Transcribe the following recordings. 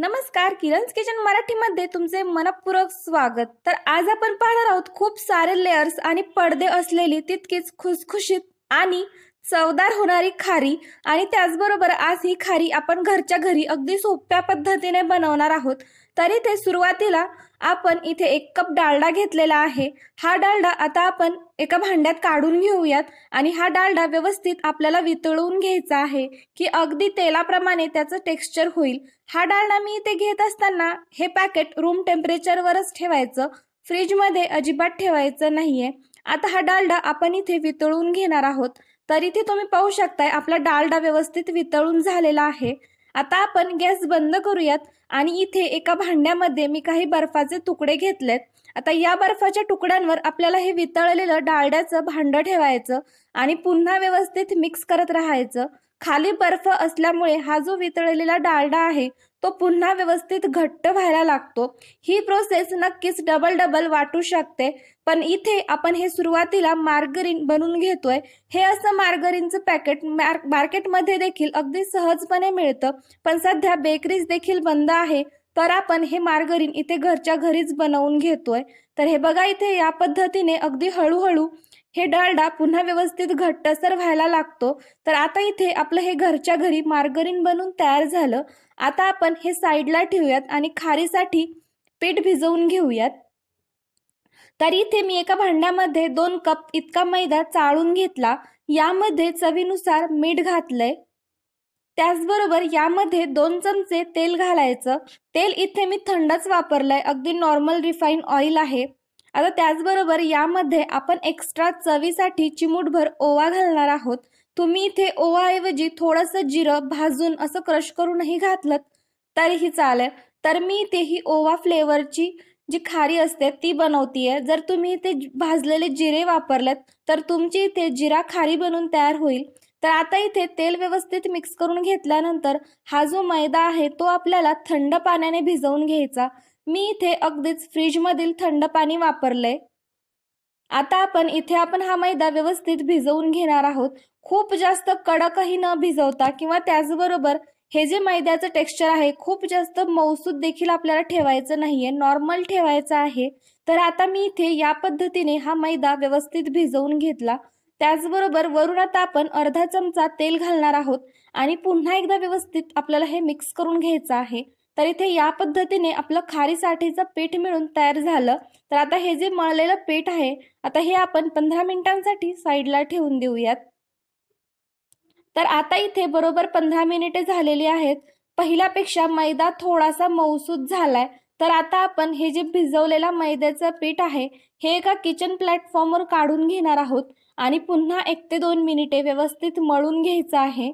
नमस्कार किरण किचन मराठीमध्ये तुमचे मनपूर्वक स्वागत तर आज आपण पाहणार आहोत खूप सारे लेयर्स आणि पडदे असलेली तितकीच खुसखुशीत आणि चवदार होणारी खारी आणि त्याचबरोबर आज ही खारी आपण घरच्या घरी अगदी सोप्या पद्धतीने बनवणार आहोत तरी ते सुरुवातीला आपण इथे एक कप डालडा घेतलेला आहे हा डालडा आता आपण एका भांड्यात काढून घेऊयात आणि हा डालडा व्यवस्थित आपल्याला वितळून घ्यायचा आहे की अगदी तेलाप्रमाणे त्याचं टेक्स्चर होईल हा डालडा मी इथे घेत असताना हे पॅकेट रूम टेम्परेचरवरच ठेवायचं फ्रीजमध्ये अजिबात ठेवायचं नाहीये आता हा डालडा आपण इथे वितळून घेणार आहोत तरी ते तुम्ही पाहू शकताय आपला डालडा व्यवस्थित वितळून झालेला आहे आता आपण गॅस बंद करूयात आणि इथे एका भांड्यामध्ये मी काही बर्फाचे तुकडे घेतलेत आता या बर्फाच्या तुकड्यांवर आपल्याला हे वितळलेलं डाळड्याचं भांडं ठेवायचं आणि पुन्हा व्यवस्थित मिक्स करत राहायचं खाली बर्फ असल्यामुळे हा जो वितळलेला डाळडा आहे तो पुन्हा व्यवस्थित घट्ट व्हायला लागतो ही प्रोसेस नक्कीच डबल डबल वाटू शकते पण इथे आपण हे सुरुवातीला मार्गरीन बनवून घेतोय हे असं मार्गरीनचं पॅकेट मार्केटमध्ये देखील अगदी सहजपणे मिळतं पण सध्या बेकरीज देखील बंद आहे तर आपण हे मार्गरीन इथे घरच्या घरीच बनवून घेतोय तर हे बघा इथे या पद्धतीने अगदी हळूहळू हे डाळडा पुन्हा व्यवस्थित घट्टसर व्हायला लागतो तर आता इथे आपलं हे घरच्या घरी मार्गरीन बनून तयार झालं आता आपण हे साईडला ठेवूयात आणि खारीसाठी पीठ भिजवून घेऊयात तर इथे मी एका भांड्यामध्ये दोन कप इतका मैदा चाळून घेतला यामध्ये चवीनुसार मीठ घातलंय त्याचबरोबर यामध्ये दोन चमचे तेल घालायचं तेल इथे मी थंडच वापरलंय अगदी नॉर्मल रिफाईन ऑइल आहे आता त्याचबरोबर यामध्ये आपण एक्स्ट्रा चवीसाठी चिमूटभर ओवा घालणार आहोत तुम्ही इथे ओवाऐवजी थोडंसं जिरं भाजून असं क्रश करूनही घातलं तरीही चालेल तर मी इथे ही ओवा फ्लेवरची जी खारी असते ती बनवतीये जर तुम्ही इथे भाजलेले जिरे वापरलेत तर तुमची इथे जिरा खारी बनून तयार होईल तर आता इथे तेल व्यवस्थित मिक्स करून घेतल्यानंतर हा जो मैदा आहे तो आपल्याला थंड पाण्याने भिजवून घ्यायचा मी इथे अगदीच फ्रीजमधील थंड पाणी वापरलंय आता आपण इथे आपण हा मैदा व्यवस्थित भिजवून घेणार आहोत खूप जास्त कडकही न भिजवता किंवा त्याचबरोबर हे जे मैद्याचं टेक्स्चर आहे खूप जास्त मौसूद देखील आपल्याला ठेवायचं नाहीये नॉर्मल ठेवायचं आहे तर आता मी इथे या पद्धतीने हा मैदा व्यवस्थित भिजवून घेतला त्याचबरोबर वरून आता आपण अर्धा चमचा तेल घालणार आहोत आणि पुन्हा एकदा व्यवस्थित आपल्याला हे मिक्स करून घ्यायचं आहे तर इथे या पद्धतीने आपलं खारीसाठीचं पीठ मिळून तयार झालं तर आता हे जे मळलेलं पीठ आहे आता हे आपण पंधरा मिनिटांसाठी साईडला ठेवून देऊयात तर आता इथे बरोबर पंधरा मिनिटे झालेली आहेत पहिल्यापेक्षा मैदा थोडासा मौसूद झालाय तर आता आपण हे जे भिजवलेला मैद्याचं पीठ आहे हे एका किचन प्लॅटफॉर्मवर काढून घेणार आहोत आणि पुन्हा एक ते दोन मिनिटे व्यवस्थित मळून घ्यायचं आहे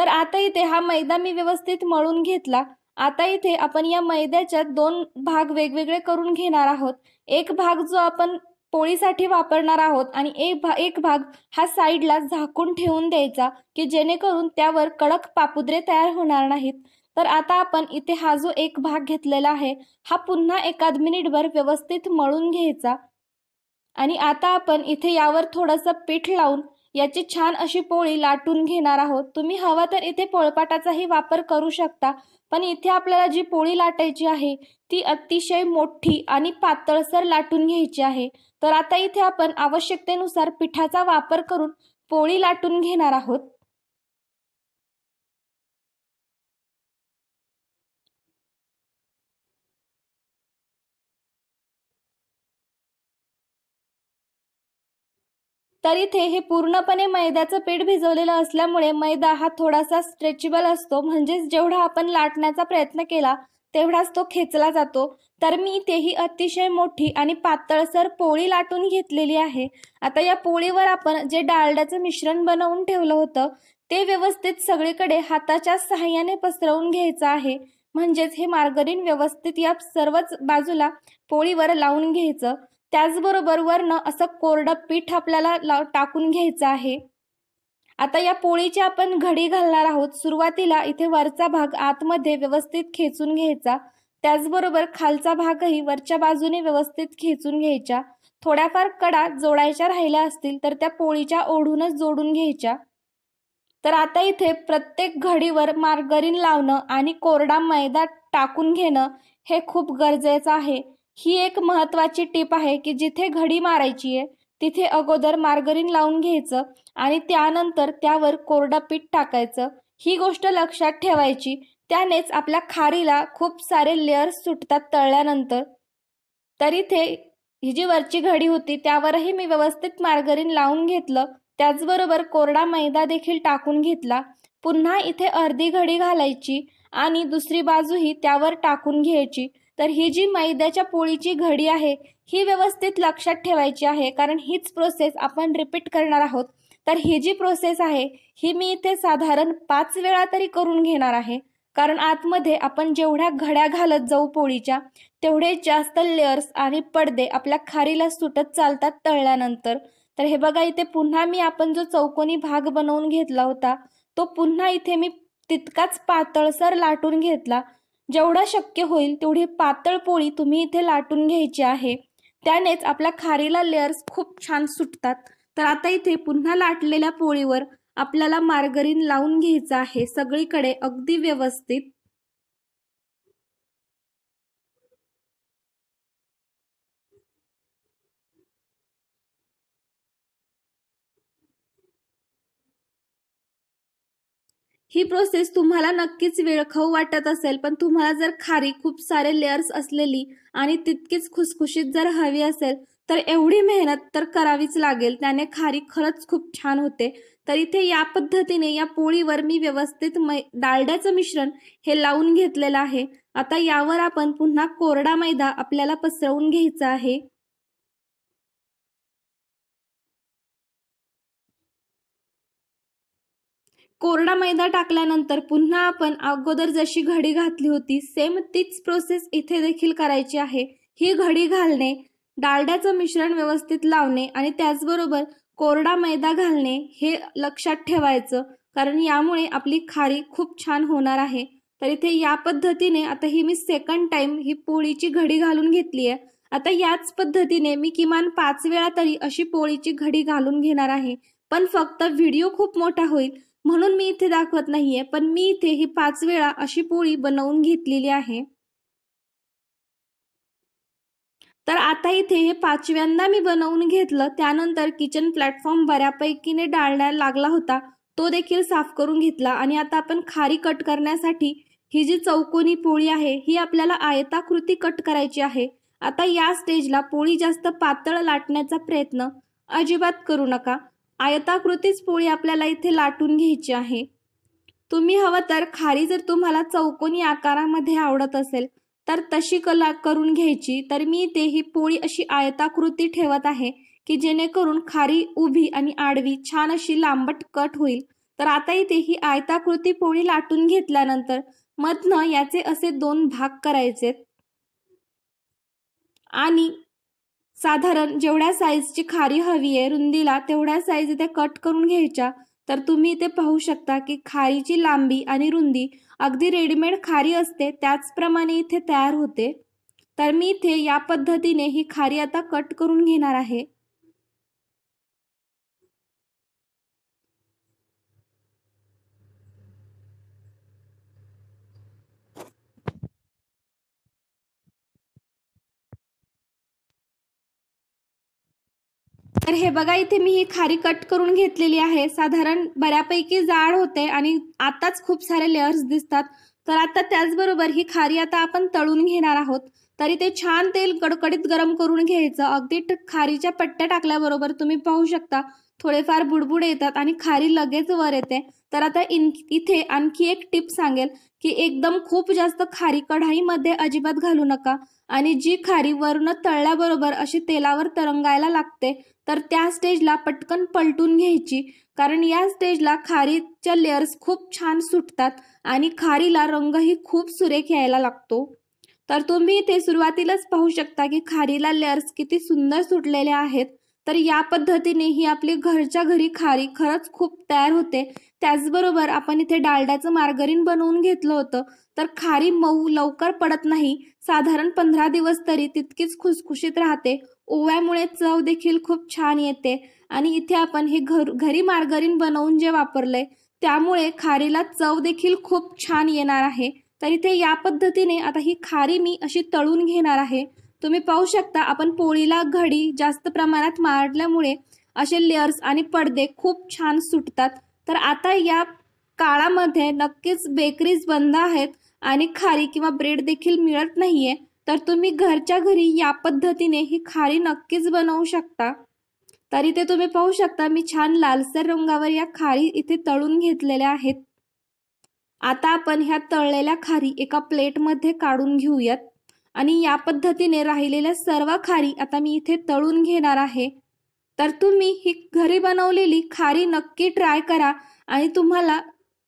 तर आता इथे हा मैदा मी व्यवस्थित मळून घेतला आता इथे आपण या मैद्याच्या दोन भाग वेगवेगळे करून घेणार आहोत एक भाग जो आपण पोळीसाठी वापरणार आहोत आणि एक भा एक भाग हा साईडला झाकून ठेवून द्यायचा की जेणेकरून त्यावर कडक पापुद्रे तयार होणार नाहीत तर आता आपण इथे हा जो एक भाग घेतलेला आहे हा पुन्हा एकाद मिनिटभर व्यवस्थित मळून घ्यायचा आणि आता आपण इथे यावर थोडंसं पीठ लावून याची छान अशी पोळी लाटून घेणार आहोत तुम्ही हवा तर इथे पोळपाटाचाही वापर करू शकता पण इथे आपल्याला जी पोळी लाटायची आहे ती अतिशय मोठी आणि पातळसर लाटून घ्यायची आहे तर आता इथे आपण आवश्यकतेनुसार पिठाचा वापर करून पोळी लाटून घेणार आहोत तर इथे हे पूर्णपणे मैद्याचं पीठ भिजवलेलं असल्यामुळे मैदा हा थोडासा स्ट्रेचेबल असतो म्हणजेच जेवढा आपण लाटण्याचा प्रयत्न केला तेवढाच तो खेचला जातो तर मी इथेही अतिशय मोठी आणि पातळसर पोळी लाटून घेतलेली आहे आता या पोळीवर आपण जे डाळड्याचं मिश्रण बनवून ठेवलं होतं ते व्यवस्थित सगळीकडे हाताच्या सहाय्याने पसरवून घ्यायचं आहे म्हणजेच हे मार्गरीन व्यवस्थित या सर्वच बाजूला पोळीवर लावून घ्यायचं त्याचबरोबर वरनं असं कोरडं पीठ आपल्याला टाकून घ्यायचं आहे आता या पोळीची आपण घडी घालणार आहोत सुरुवातीला इथे वरचा भाग आतमध्ये व्यवस्थित खेचून घ्यायचा त्याचबरोबर खालचा भागही वरच्या बाजूने व्यवस्थित खेचून घ्यायच्या थोड्याफार कडा जोडायच्या राहिल्या असतील तर त्या पोळीच्या ओढूनच जोडून घ्यायच्या तर आता इथे प्रत्येक घडीवर मार्गरीन लावणं आणि कोरडा मैदा टाकून घेणं हे खूप गरजेचं आहे ही एक महत्वाची टीप आहे की जिथे घडी मारायची आहे तिथे अगोदर मार्गरीन लावून घ्यायचं आणि त्यानंतर त्यावर कोरडं पीठ टाकायचं ही गोष्ट लक्षात ठेवायची त्यानेच आपल्या खारीला खूप सारे लेअर्स सुटतात तळल्यानंतर तर इथे ही जी वरची घडी होती त्यावरही मी व्यवस्थित मार्गरीन लावून घेतलं त्याचबरोबर कोरडा मैदा देखील टाकून घेतला पुन्हा इथे अर्धी घडी घालायची आणि दुसरी बाजूही त्यावर टाकून घ्यायची तर ही जी मैद्याच्या पोळीची घडी आहे ही व्यवस्थित लक्षात ठेवायची आहे कारण हीच प्रोसेस आपण रिपीट करणार आहोत तर ही जी प्रोसेस आहे ही मी इथे साधारण पाच वेळा तरी करून घेणार आहे कारण आतमध्ये आपण जेवढ्या घड्या घालत जाऊ पोळीच्या तेवढे जास्त लेअर्स आणि पडदे आपल्या खारीला सुटत चालतात तळल्यानंतर तर हे बघा इथे पुन्हा मी आपण जो चौकोनी भाग बनवून घेतला होता तो पुन्हा इथे मी तितकाच पातळसर लाटून घेतला जेवढं शक्य होईल तेवढी पातळ पोळी तुम्ही इथे लाटून घ्यायची आहे त्यानेच आपल्या खारीला लेअर्स खूप छान सुटतात तर आता इथे पुन्हा लाटलेल्या पोळीवर आपल्याला मार्गरीन लावून घ्यायचं आहे सगळीकडे अगदी व्यवस्थित ही प्रोसेस तुम्हाला नक्कीच वेळखाऊ वाटत असेल पण तुम्हाला जर खारी खूप सारे लेअर्स असलेली आणि तितकीच खुसखुशीत जर हवी असेल तर एवढी मेहनत तर करावीच लागेल त्याने खारी खरंच खूप छान होते तर इथे या पद्धतीने या पोळीवर मी व्यवस्थित मै डाळड्याचं मिश्रण हे लावून घेतलेलं आहे आता यावर आपण पुन्हा कोरडा मैदा आपल्याला पसरवून घ्यायचा आहे कोरडा मैदा टाकल्यानंतर पुन्हा आपण अगोदर जशी घडी घातली होती सेम तीच प्रोसेस इथे देखील करायची आहे ही घडी घालणे डाळड्याचं मिश्रण व्यवस्थित लावणे आणि त्याचबरोबर कोरडा मैदा घालणे हे लक्षात ठेवायचं कारण यामुळे आपली खारी खूप छान होणार आहे तर इथे या पद्धतीने आता ही मी सेकंड टाइम ही पोळीची घडी घालून घेतली आहे आता याच पद्धतीने मी किमान पाच वेळा तरी अशी पोळीची घडी घालून घेणार आहे पण फक्त व्हिडिओ खूप मोठा होईल म्हणून मी इथे दाखवत नाहीये पण मी इथे ही पाच वेळा अशी पोळी बनवून घेतलेली आहे तर आता इथे हे पाचव्यांदा मी बनवून घेतलं त्यानंतर किचन प्लॅटफॉर्म बऱ्यापैकीने डाळण्या लागला होता तो देखील साफ करून घेतला आणि आता आपण खारी कट करण्यासाठी ही जी चौकोनी पोळी आहे ही आपल्याला आयताकृती कट करायची आहे आता या स्टेजला पोळी जास्त पातळ लाटण्याचा प्रयत्न अजिबात करू नका आयताकृतीच पोळी आपल्याला इथे लाटून घ्यायची आहे तुम्ही हवं तर खारी जर तुम्हाला चौकोनी आकारामध्ये आवडत असेल तर तशी कला करून घ्यायची तर मी ते ही पोळी अशी आयताकृती ठेवत आहे की जेणेकरून खारी उभी आणि आडवी छान अशी लांबट कट होईल तर आता इथे ही आयताकृती पोळी लाटून घेतल्यानंतर मधनं याचे असे दोन भाग करायचे आणि साधारण जेवढ्या साईजची खारी हवी आहे रुंदीला तेवढ्या साईज इथे कट करून घ्यायच्या तर तुम्ही इथे पाहू शकता की खारीची लांबी आणि रुंदी अगदी रेडीमेड खारी असते त्याचप्रमाणे इथे तयार होते तर मी इथे या पद्धतीने ही खारी आता कट करून घेणार आहे तर हे बघा इथे मी ही खारी कट करून घेतलेली आहे साधारण बऱ्यापैकी जाड होते आणि आताच खूप सारे लेअर्स दिसतात तर आता त्याचबरोबर ही खारी आता आपण तळून घेणार आहोत तरी ते छान तेल कडकडीत गरम करून घ्यायचं अगदी खारीच्या पट्ट्या टाकल्याबरोबर तुम्ही पाहू शकता थोडेफार बुडबुड येतात आणि खारी लगेच वर येते तर आता इन इथे आणखी एक टिप सांगेल की एकदम खूप जास्त खारी कढाईमध्ये अजिबात घालू नका आणि जी खारी वरून तळल्याबरोबर अशी तेलावर तरंगायला लागते तर त्या स्टेजला पटकन पलटून घ्यायची कारण या स्टेजला खारीच्या लेअर्स खूप छान सुटतात आणि खारीला रंगही खूप सुरेख यायला लागतो तर तुम्ही इथे सुरुवातीलाच पाहू शकता की खारीला लेअर्स किती सुंदर सुटलेले आहेत तर या पद्धतीने ही आपली घरच्या घरी खारी खरंच खूप तयार होते त्याचबरोबर आपण इथे डालड्याचं मार्गरीन बनवून घेतलं होतं तर खारी मऊ लवकर पडत नाही साधारण पंधरा दिवस तरी तितकीच खुसखुशीत राहते ओव्यामुळे चव देखील खूप छान येते आणि इथे आपण हे घर घरी मार्गरीन बनवून जे वापरलंय त्यामुळे खारीला चव देखील खूप छान येणार आहे तर इथे या पद्धतीने आता ही खारी मी अशी तळून घेणार आहे तुम्ही पाहू शकता आपण पोळीला घडी जास्त प्रमाणात मारल्यामुळे असे लेअर्स आणि पडदे खूप छान सुटतात तर आता या काळामध्ये नक्कीच बेकरीज बंद आहेत आणि खारी किंवा ब्रेड देखील मिळत नाहीये तर तुम्ही घरच्या घरी या पद्धतीने ही खारी नक्कीच बनवू शकता तरी ते तुम्ही पाहू शकता मी छान लालसर रंगावर या खारी इथे तळून घेतलेल्या आहेत आता आपण ह्या तळलेल्या खारी एका प्लेटमध्ये काढून घेऊयात आणि या पद्धतीने राहिलेल्या सर्व खारी आता मी इथे तळून घेणार आहे तर तुम्ही ही घरी बनवलेली खारी नक्की ट्राय करा आणि तुम्हाला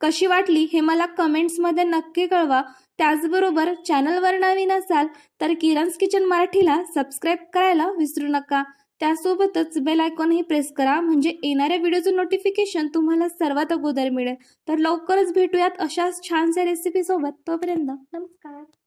कशी वाटली हे मला कमेंट्समध्ये नक्की कळवा त्याचबरोबर चॅनलवर नवीन असाल तर किरण्स किचन मराठीला सबस्क्राईब करायला विसरू नका त्यासोबतच बेल आयकॉनही प्रेस करा म्हणजे येणाऱ्या व्हिडिओचं नोटिफिकेशन तुम्हाला सर्वात अगोदर मिळेल तर लवकरच भेटूयात अशाच छानशा रेसिपीसोबत तोपर्यंत नमस्कार